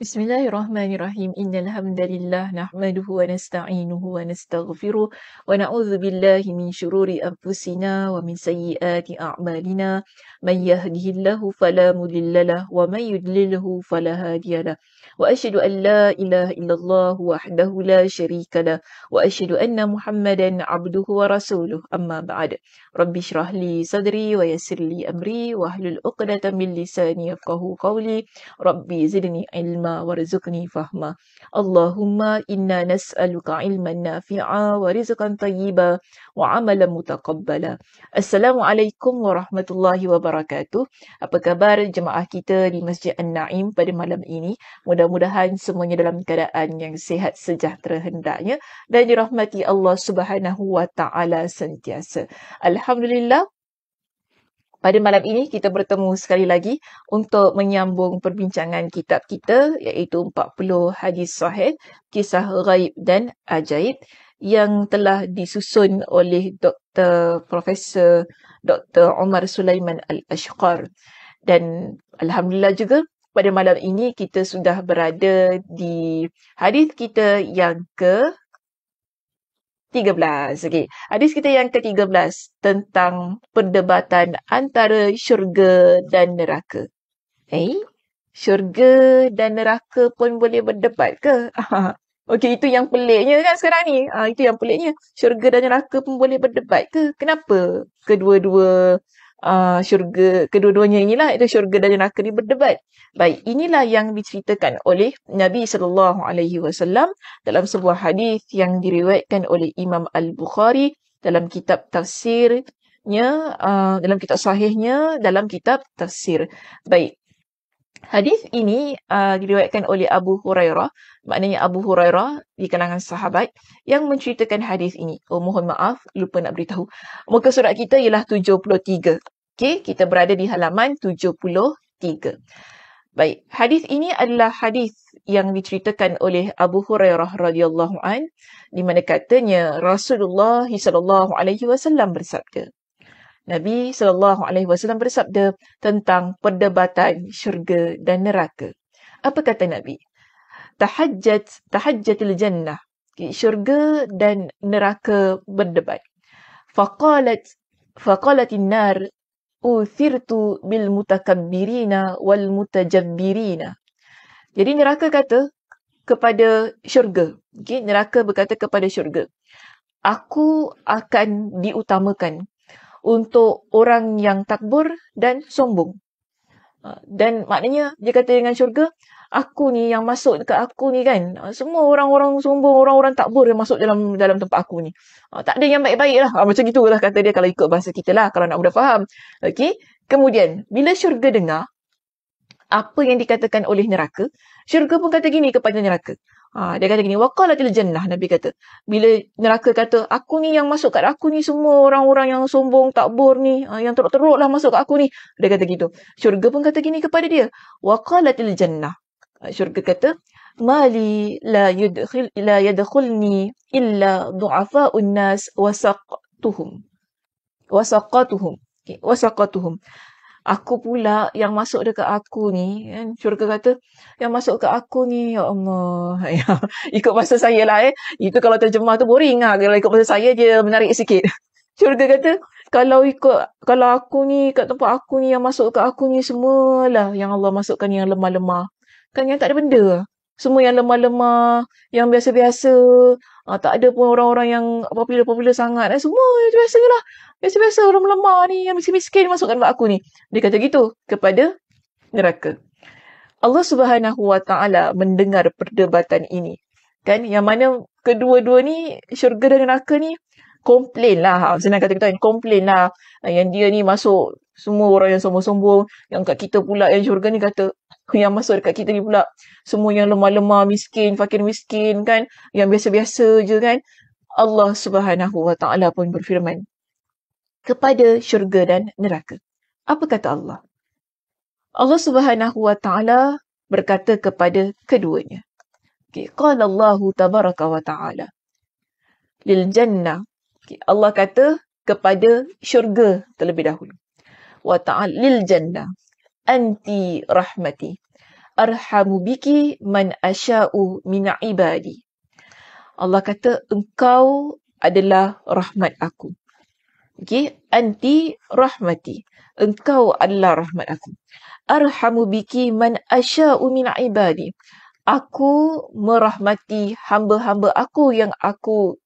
بسم الله الرحمن الرحيم إن الحمد لله نحمده ونستعينه ونستغفره ونعوذ بالله من شرور أنفسنا ومن سيئات أعمالنا من يهده الله فلا مضل له ومن يدلله فلا هادي له وأشهد أن لا إله إلا الله وحده لا شريك له وأشهد أن محمدا عبده ورسوله أما بعد رب اشرح لي صدري ويسر لي أمري واحلل عقدة من لساني يفقه قولي ربي زدني علما ilma warizqni fahma. Allahumma inna nas'aluka ilman nafi'a wa tayyiba wa amalan mutaqabbala. Assalamualaikum warahmatullahi wabarakatuh. Apa khabar jemaah kita di Masjid An-Na'im pada malam ini? Mudah-mudahan semuanya dalam keadaan yang sehat sejahtera hendaknya dan dirahmati Allah Subhanahu wa taala sentiasa. Alhamdulillah pada malam ini kita bertemu sekali lagi untuk menyambung perbincangan kitab kita iaitu 40 hadis sahih kisah ghaib dan ajaib yang telah disusun oleh Dr. Profesor Dr. Omar Sulaiman Al-Ashqar dan alhamdulillah juga pada malam ini kita sudah berada di hadis kita yang ke Tiga belas, okay. Hadis kita yang ke tiga belas tentang perdebatan antara syurga dan neraka. Eh, syurga dan neraka pun boleh berdebat ke? Okey, itu yang peliknya kan sekarang ni. Ah, itu yang peliknya. Syurga dan neraka pun boleh berdebat ke? Kenapa kedua-dua uh, syurga kedua-duanya inilah itu syurga dan neraka ni berdebat. Baik, inilah yang diceritakan oleh Nabi sallallahu alaihi wasallam dalam sebuah hadis yang diriwayatkan oleh Imam Al-Bukhari dalam kitab tafsirnya uh, dalam kitab sahihnya dalam kitab tafsir. Baik, Hadis ini uh, diriwayatkan oleh Abu Hurairah, maknanya Abu Hurairah di kalangan sahabat yang menceritakan hadis ini. Oh mohon maaf, lupa nak beritahu. Muka surat kita ialah 73. Okey, kita berada di halaman 73. Baik, hadis ini adalah hadis yang diceritakan oleh Abu Hurairah radhiyallahu an di mana katanya Rasulullah sallallahu alaihi wasallam bersabda, Nabi sallallahu alaihi wasallam bersabda tentang perdebatan syurga dan neraka. Apa kata Nabi? Tahajjat tahajjatil jannah. Syurga dan neraka berdebat. Faqalat faqalatin nar uthirtu bil mutakabbirina wal mutajabbirina. Jadi neraka kata kepada syurga. Okay, neraka berkata kepada syurga. Aku akan diutamakan untuk orang yang takbur dan sombong. Ah, dan maknanya dia kata dengan syurga, aku ni yang masuk dekat aku ni kan, ah, semua orang-orang sombong, orang-orang takbur yang masuk dalam dalam tempat aku ni. Ah, tak ada yang baik-baik lah. Macam itulah kata dia kalau ikut bahasa kita lah, kalau nak mudah faham. Okay. Kemudian, bila syurga dengar apa yang dikatakan oleh neraka, syurga pun kata gini kepada neraka. Ha, dia kata gini, wakala til jannah, Nabi kata. Bila neraka kata, aku ni yang masuk kat aku ni semua orang-orang yang sombong, takbur ni, ah, yang teruk-teruk lah masuk kat aku ni. Dia kata gitu. Syurga pun kata gini kepada dia, wakala til jannah. Ah, syurga kata, Mali la, yudkhil, la yadkhulni illa du'afa'un nas wasaqtuhum. Wasaqtuhum. Okay. Wasaqtuhum aku pula yang masuk dekat aku ni kan syurga kata yang masuk ke aku ni ya Allah ya, ikut masa saya lah eh itu kalau terjemah tu boring lah kalau ikut masa saya je menarik sikit syurga kata kalau ikut kalau aku ni kat tempat aku ni yang masuk ke aku ni semualah yang Allah masukkan yang lemah-lemah kan yang tak ada benda semua yang lemah-lemah yang biasa-biasa Ha, tak ada pun orang-orang yang popular-popular sangat. Eh, semua biasa je lah. Biasa-biasa orang lemah ni, yang miskin-miskin masuk kat aku ni. Dia kata gitu kepada neraka. Allah Subhanahu Wa Taala mendengar perdebatan ini. Kan, yang mana kedua-dua ni, syurga dan neraka ni, komplain lah. Ah, senang kata kita kan, komplain lah. Ah, yang dia ni masuk semua orang yang sombong-sombong. Yang kat kita pula yang syurga ni kata, yang masuk dekat kita ni pula semua yang lemah-lemah miskin fakir miskin kan yang biasa-biasa je kan Allah Subhanahu Wa Taala pun berfirman kepada syurga dan neraka apa kata Allah Allah Subhanahu Wa Taala berkata kepada keduanya okay. qala Allahu tabaraka wa taala lil jannah okay. Allah kata kepada syurga terlebih dahulu wa ta'al lil jannah anti rahmati arhamu biki man asya'u min ibadi Allah kata engkau adalah rahmat aku okey anti rahmati engkau adalah rahmat aku arhamu biki man asya'u min ibadi aku merahmati hamba-hamba aku yang aku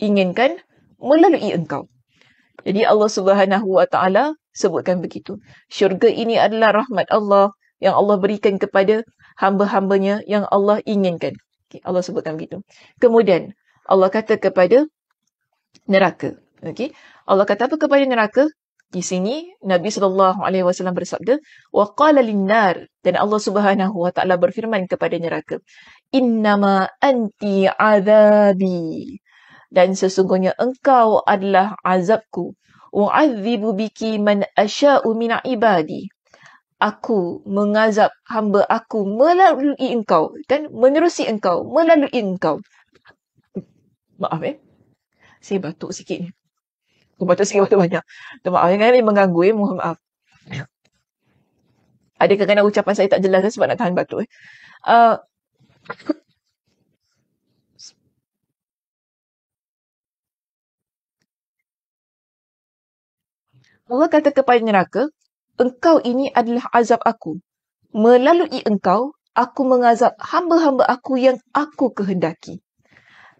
inginkan melalui engkau jadi Allah Subhanahu Wa Taala sebutkan begitu. Syurga ini adalah rahmat Allah yang Allah berikan kepada hamba-hambanya yang Allah inginkan. Okay, Allah sebutkan begitu. Kemudian Allah kata kepada neraka. Okay. Allah kata apa kepada neraka? Di sini Nabi sallallahu alaihi wasallam bersabda, "Wa qala lin-nar" dan Allah Subhanahu wa taala berfirman kepada neraka, "Innama anti adabi Dan sesungguhnya engkau adalah azabku u'adzibu biki man asya'u min ibadi. Aku mengazab hamba aku melalui engkau dan menerusi engkau melalui engkau. Maaf eh. Saya batuk sikit ni. Aku batuk sikit batuk banyak. Tu maaf yang ni mengganggu eh. Mohon maaf. Ada kerana ucapan saya tak jelas sebab nak tahan batuk eh. Uh, Allah kata kepada neraka, engkau ini adalah azab aku. Melalui engkau, aku mengazab hamba-hamba aku yang aku kehendaki.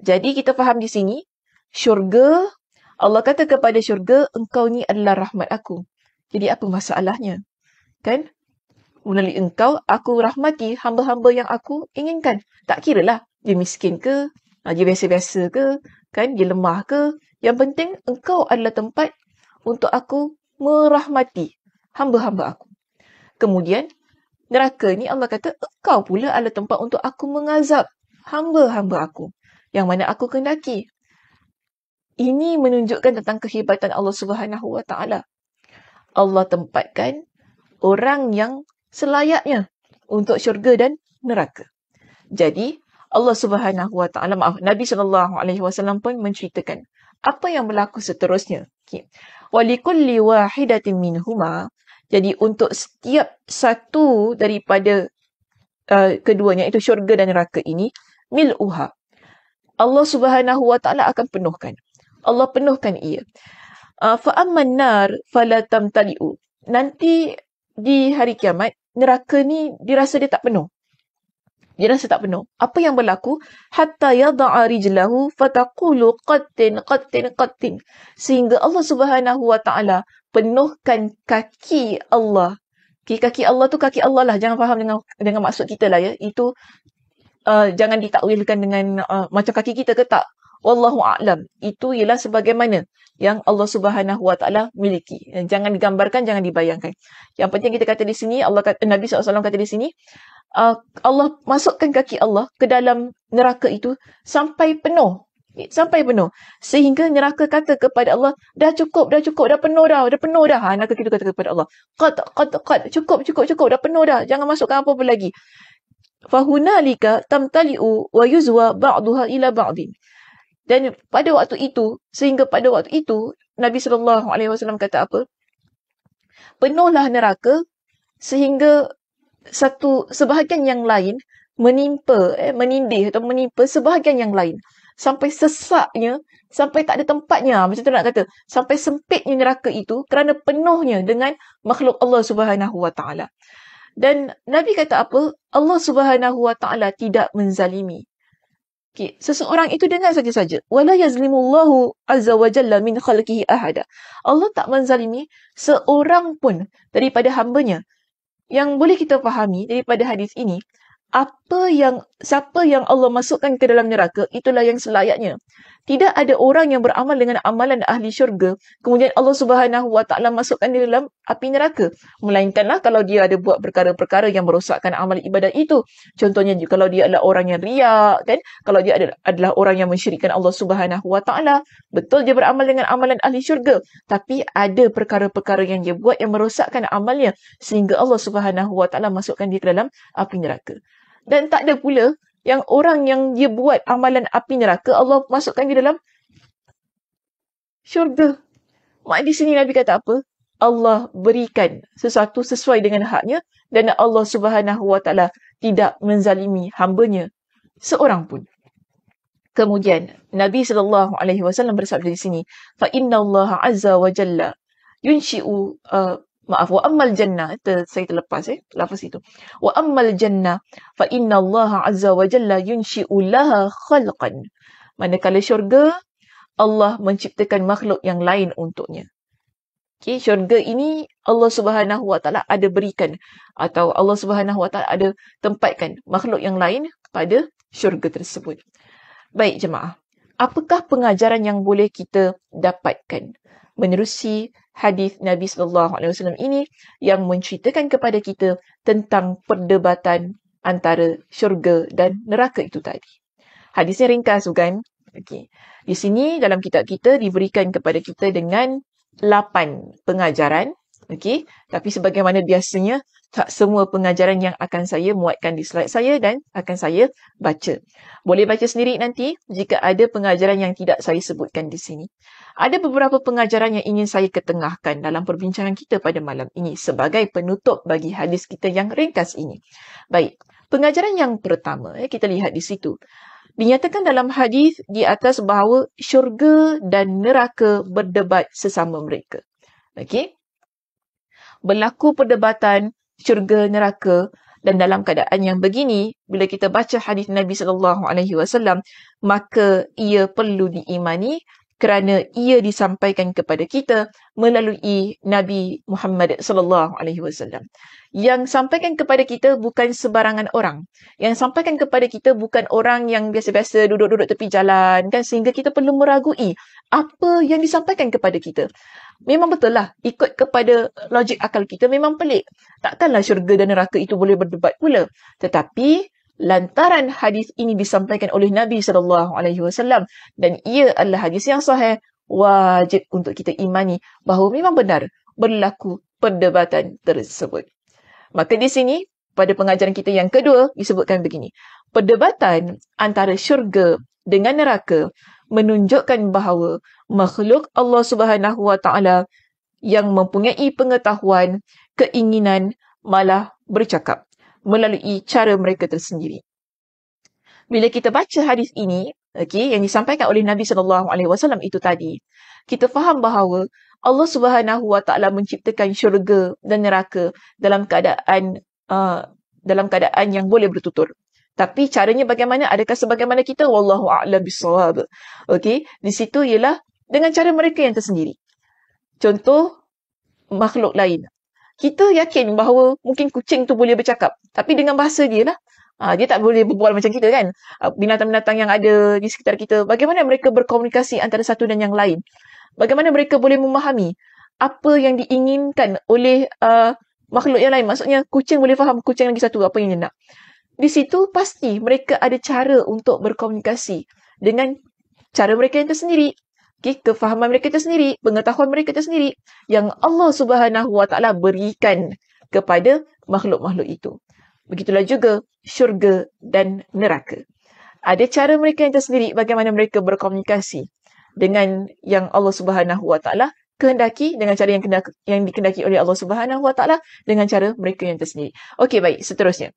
Jadi kita faham di sini, syurga, Allah kata kepada syurga, engkau ini adalah rahmat aku. Jadi apa masalahnya? Kan? Melalui engkau, aku rahmati hamba-hamba yang aku inginkan. Tak kiralah, dia miskin ke, dia biasa-biasa ke, kan? dia lemah ke. Yang penting, engkau adalah tempat untuk aku merahmati hamba-hamba aku. Kemudian, neraka ni Allah kata, kau pula ada tempat untuk aku mengazab hamba-hamba aku yang mana aku kendaki. Ini menunjukkan tentang kehebatan Allah Subhanahu Wa Taala. Allah tempatkan orang yang selayaknya untuk syurga dan neraka. Jadi Allah Subhanahu Wa Taala maaf Nabi Sallallahu Alaihi Wasallam pun menceritakan apa yang berlaku seterusnya. Okay walikulli wahidatin minhuma jadi untuk setiap satu daripada uh, keduanya itu syurga dan neraka ini miluha Allah Subhanahu wa taala akan penuhkan Allah penuhkan ia uh, fa amman nar fala tamtaliu nanti di hari kiamat neraka ni dirasa dia tak penuh dia rasa tak penuh. Apa yang berlaku? Hatta yada'a rijlahu fatakulu qattin qattin qattin. Sehingga Allah Subhanahu wa taala penuhkan kaki Allah. Kaki kaki Allah tu kaki Allah lah. Jangan faham dengan dengan maksud kita lah ya. Itu uh, jangan ditakwilkan dengan uh, macam kaki kita ke tak. Wallahu a'lam. Itu ialah sebagaimana yang Allah Subhanahu wa taala miliki. Jangan digambarkan, jangan dibayangkan. Yang penting kita kata di sini Allah kata, Nabi SAW kata di sini uh, Allah masukkan kaki Allah ke dalam neraka itu sampai penuh sampai penuh sehingga neraka kata kepada Allah dah cukup dah cukup dah penuh dah dah penuh dah ha, neraka kita kata kepada Allah qad qad qad cukup cukup cukup dah penuh dah jangan masukkan apa-apa lagi fahunalika tamtali'u wa yuzwa ba'daha ila ba'din dan pada waktu itu sehingga pada waktu itu Nabi saw kata apa penuhlah neraka sehingga satu sebahagian yang lain menimpa eh menindih atau menimpa sebahagian yang lain sampai sesaknya sampai tak ada tempatnya ha, macam tu nak kata sampai sempitnya neraka itu kerana penuhnya dengan makhluk Allah Subhanahu Wa Taala dan nabi kata apa Allah Subhanahu Wa Taala tidak menzalimi Okay. Seseorang itu dengar saja-saja. Wala yazlimullahu azza wa jalla min khalqihi ahada. Allah tak menzalimi seorang pun daripada hambanya yang boleh kita fahami daripada hadis ini, siapa yang siapa yang Allah masukkan ke dalam neraka itulah yang selayaknya. Tidak ada orang yang beramal dengan amalan ahli syurga kemudian Allah Subhanahu Wa Taala masukkan dia dalam api neraka. Melainkanlah kalau dia ada buat perkara-perkara yang merosakkan amal ibadat itu. Contohnya juga kalau dia adalah orang yang riak kan, kalau dia adalah orang yang mensyirikkan Allah Subhanahu Wa Taala, betul dia beramal dengan amalan ahli syurga tapi ada perkara-perkara yang dia buat yang merosakkan amalnya sehingga Allah Subhanahu Wa Taala masukkan dia ke dalam api neraka dan tak ada pula yang orang yang dia buat amalan api neraka Allah masukkan dia dalam syurga. Mak di sini Nabi kata apa? Allah berikan sesuatu sesuai dengan haknya dan Allah Subhanahu Wa Taala tidak menzalimi hambanya seorang pun. Kemudian Nabi sallallahu alaihi wasallam bersabda di sini, fa inna Allah azza wa jalla yunshi'u uh, maaf wa ammal jannah itu saya terlepas eh lafaz itu wa ammal jannah fa inna Allah azza wa jalla yunshi'u laha khalqan manakala syurga Allah menciptakan makhluk yang lain untuknya Okay, syurga ini Allah Subhanahu Wa Taala ada berikan atau Allah Subhanahu Wa Taala ada tempatkan makhluk yang lain pada syurga tersebut. Baik jemaah, apakah pengajaran yang boleh kita dapatkan menerusi hadis Nabi sallallahu alaihi wasallam ini yang menceritakan kepada kita tentang perdebatan antara syurga dan neraka itu tadi. Hadisnya ringkas bukan? Okey. Di sini dalam kitab kita diberikan kepada kita dengan lapan pengajaran. Okey. Tapi sebagaimana biasanya tak semua pengajaran yang akan saya muatkan di slide saya dan akan saya baca. Boleh baca sendiri nanti jika ada pengajaran yang tidak saya sebutkan di sini. Ada beberapa pengajaran yang ingin saya ketengahkan dalam perbincangan kita pada malam ini sebagai penutup bagi hadis kita yang ringkas ini. Baik, pengajaran yang pertama eh, kita lihat di situ. Dinyatakan dalam hadis di atas bahawa syurga dan neraka berdebat sesama mereka. Okey? Berlaku perdebatan syurga neraka dan dalam keadaan yang begini bila kita baca hadis Nabi sallallahu alaihi wasallam maka ia perlu diimani kerana ia disampaikan kepada kita melalui Nabi Muhammad sallallahu alaihi wasallam. Yang sampaikan kepada kita bukan sebarangan orang. Yang sampaikan kepada kita bukan orang yang biasa-biasa duduk-duduk tepi jalan kan sehingga kita perlu meragui apa yang disampaikan kepada kita. Memang betul lah ikut kepada logik akal kita memang pelik. Takkanlah syurga dan neraka itu boleh berdebat pula. Tetapi lantaran hadis ini disampaikan oleh Nabi sallallahu alaihi wasallam dan ia adalah hadis yang sahih wajib untuk kita imani bahawa memang benar berlaku perdebatan tersebut. Maka di sini pada pengajaran kita yang kedua disebutkan begini. Perdebatan antara syurga dengan neraka menunjukkan bahawa makhluk Allah Subhanahu Wa Taala yang mempunyai pengetahuan, keinginan malah bercakap melalui cara mereka tersendiri. Bila kita baca hadis ini, okey, yang disampaikan oleh Nabi sallallahu alaihi wasallam itu tadi, kita faham bahawa Allah Subhanahu wa taala menciptakan syurga dan neraka dalam keadaan uh, dalam keadaan yang boleh bertutur. Tapi caranya bagaimana? Adakah sebagaimana kita? Wallahu a'lam bisawab. Okey, di situ ialah dengan cara mereka yang tersendiri. Contoh makhluk lain, kita yakin bahawa mungkin kucing tu boleh bercakap tapi dengan bahasa dia lah ha, dia tak boleh berbual macam kita kan ah, binatang-binatang yang ada di sekitar kita bagaimana mereka berkomunikasi antara satu dan yang lain bagaimana mereka boleh memahami apa yang diinginkan oleh uh, makhluk yang lain maksudnya kucing boleh faham kucing lagi satu apa yang dia nak di situ pasti mereka ada cara untuk berkomunikasi dengan cara mereka yang tersendiri okay, kefahaman mereka itu sendiri, pengetahuan mereka itu sendiri yang Allah Subhanahu Wa Taala berikan kepada makhluk-makhluk itu. Begitulah juga syurga dan neraka. Ada cara mereka yang tersendiri bagaimana mereka berkomunikasi dengan yang Allah Subhanahu Wa Taala kehendaki dengan cara yang kena, yang dikehendaki oleh Allah Subhanahu Wa Taala dengan cara mereka yang tersendiri. Okey baik, seterusnya.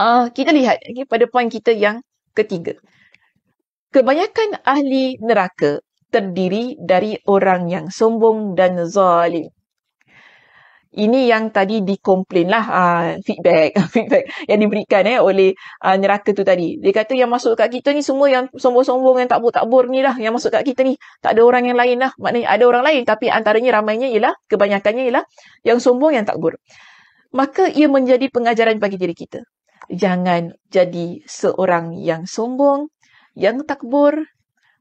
Uh, kita lihat okay, pada poin kita yang ketiga. Kebanyakan ahli neraka terdiri dari orang yang sombong dan zalim. Ini yang tadi dikomplain lah uh, feedback feedback yang diberikan eh, oleh uh, neraka tu tadi. Dia kata yang masuk kat kita ni semua yang sombong-sombong yang takbur-takbur ni lah yang masuk kat kita ni. Tak ada orang yang lain lah. Maknanya ada orang lain tapi antaranya ramainya ialah kebanyakannya ialah yang sombong yang takbur. Maka ia menjadi pengajaran bagi diri kita. Jangan jadi seorang yang sombong yang takbur,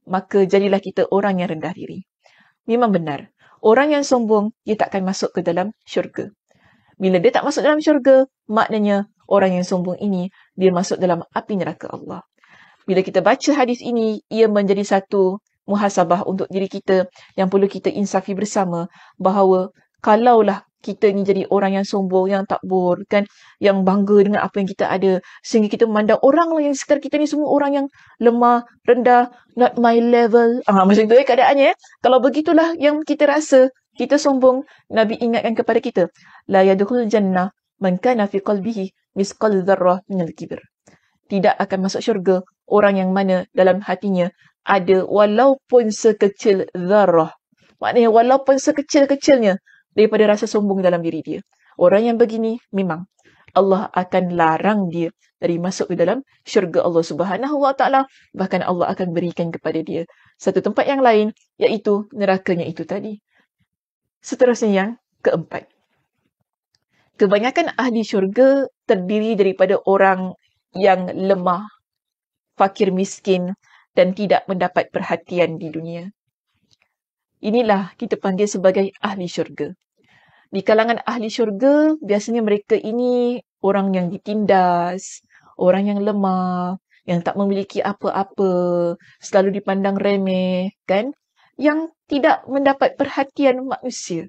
maka jadilah kita orang yang rendah diri. Memang benar, orang yang sombong, dia takkan masuk ke dalam syurga. Bila dia tak masuk dalam syurga, maknanya orang yang sombong ini, dia masuk dalam api neraka Allah. Bila kita baca hadis ini, ia menjadi satu muhasabah untuk diri kita yang perlu kita insafi bersama bahawa kalaulah kita ni jadi orang yang sombong, yang tak bor, kan? Yang bangga dengan apa yang kita ada. Sehingga kita memandang orang lah yang sekitar kita ni semua orang yang lemah, rendah, not my level. Ah, macam tu eh keadaannya. Eh? Kalau begitulah yang kita rasa kita sombong, Nabi ingatkan kepada kita. La yadukul jannah man kana fi qalbihi misqal dharrah minal kibir. Tidak akan masuk syurga orang yang mana dalam hatinya ada walaupun sekecil dharrah. Maknanya walaupun sekecil-kecilnya, daripada rasa sombong dalam diri dia. Orang yang begini memang Allah akan larang dia dari masuk ke dalam syurga Allah Subhanahu Wa Taala bahkan Allah akan berikan kepada dia satu tempat yang lain iaitu nerakanya itu tadi. Seterusnya yang keempat. Kebanyakan ahli syurga terdiri daripada orang yang lemah, fakir miskin dan tidak mendapat perhatian di dunia inilah kita panggil sebagai ahli syurga. Di kalangan ahli syurga, biasanya mereka ini orang yang ditindas, orang yang lemah, yang tak memiliki apa-apa, selalu dipandang remeh, kan? Yang tidak mendapat perhatian manusia.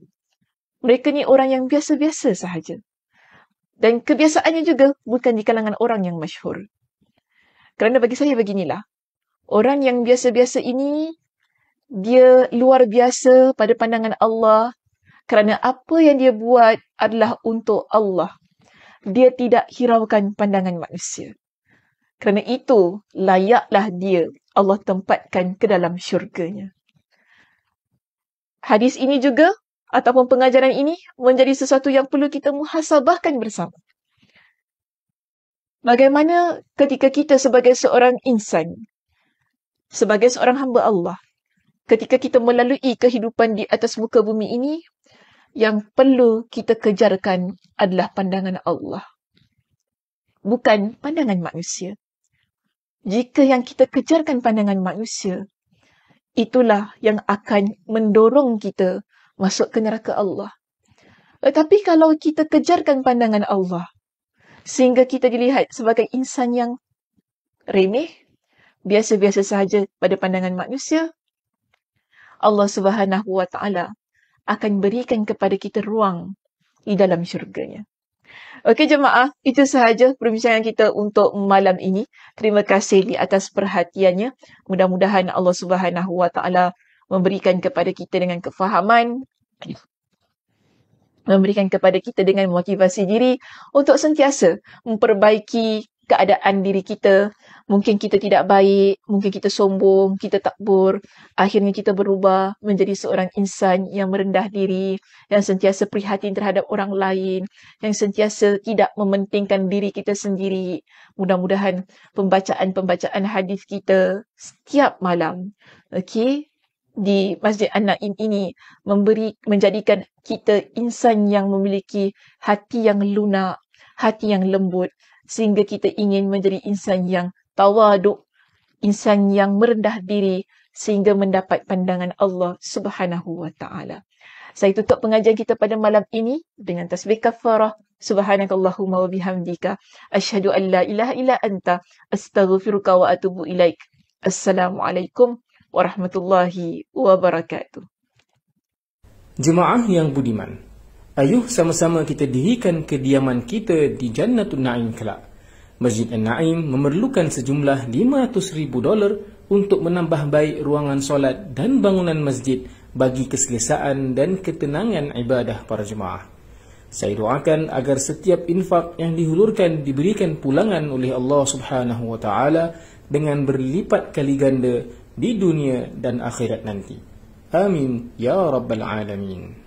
Mereka ni orang yang biasa-biasa sahaja. Dan kebiasaannya juga bukan di kalangan orang yang masyhur. Kerana bagi saya beginilah. Orang yang biasa-biasa ini dia luar biasa pada pandangan Allah kerana apa yang dia buat adalah untuk Allah. Dia tidak hiraukan pandangan manusia. Kerana itu, layaklah dia Allah tempatkan ke dalam syurganya. Hadis ini juga ataupun pengajaran ini menjadi sesuatu yang perlu kita muhasabahkan bersama. Bagaimana ketika kita sebagai seorang insan, sebagai seorang hamba Allah, ketika kita melalui kehidupan di atas muka bumi ini, yang perlu kita kejarkan adalah pandangan Allah. Bukan pandangan manusia. Jika yang kita kejarkan pandangan manusia, itulah yang akan mendorong kita masuk ke neraka Allah. Tetapi kalau kita kejarkan pandangan Allah, sehingga kita dilihat sebagai insan yang remeh, biasa-biasa sahaja pada pandangan manusia, Allah Subhanahu Wa Taala akan berikan kepada kita ruang di dalam syurganya. Okey jemaah, itu sahaja perbincangan kita untuk malam ini. Terima kasih di atas perhatiannya. Mudah-mudahan Allah Subhanahu Wa Taala memberikan kepada kita dengan kefahaman memberikan kepada kita dengan motivasi diri untuk sentiasa memperbaiki keadaan diri kita mungkin kita tidak baik, mungkin kita sombong, kita takbur, akhirnya kita berubah menjadi seorang insan yang merendah diri, yang sentiasa prihatin terhadap orang lain, yang sentiasa tidak mementingkan diri kita sendiri. Mudah-mudahan pembacaan-pembacaan hadis kita setiap malam, okey, di Masjid An-Na'im ini memberi menjadikan kita insan yang memiliki hati yang lunak, hati yang lembut sehingga kita ingin menjadi insan yang tawaduk insan yang merendah diri sehingga mendapat pandangan Allah Subhanahu wa taala. Saya tutup pengajian kita pada malam ini dengan tasbih kafarah subhanakallahumma wa bihamdika asyhadu an la ilaha illa anta astaghfiruka wa atubu ilaik. Assalamualaikum warahmatullahi wabarakatuh. Jemaah yang budiman, ayuh sama-sama kita dirikan kediaman kita di Jannatul Na'im kelak. Masjid An-Naim memerlukan sejumlah 500 ribu dolar untuk menambah baik ruangan solat dan bangunan masjid bagi keselesaan dan ketenangan ibadah para jemaah. Saya doakan agar setiap infak yang dihulurkan diberikan pulangan oleh Allah Subhanahu wa taala dengan berlipat kali ganda di dunia dan akhirat nanti. Amin ya rabbal alamin.